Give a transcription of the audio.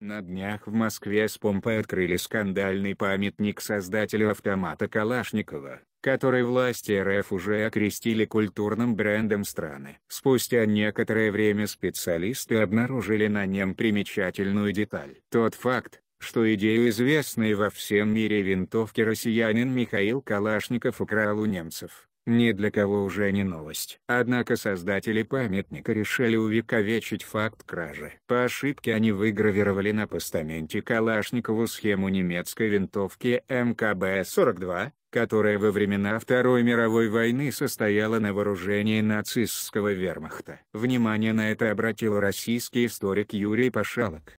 На днях в Москве с помпой открыли скандальный памятник создателю автомата Калашникова, который власти РФ уже окрестили культурным брендом страны. Спустя некоторое время специалисты обнаружили на нем примечательную деталь. Тот факт, что идею известной во всем мире винтовки россиянин Михаил Калашников украл у немцев ни для кого уже не новость. Однако создатели памятника решили увековечить факт кражи. По ошибке они выгравировали на постаменте Калашникову схему немецкой винтовки МКБ-42, которая во времена Второй мировой войны состояла на вооружении нацистского вермахта. Внимание на это обратил российский историк Юрий Пашалок.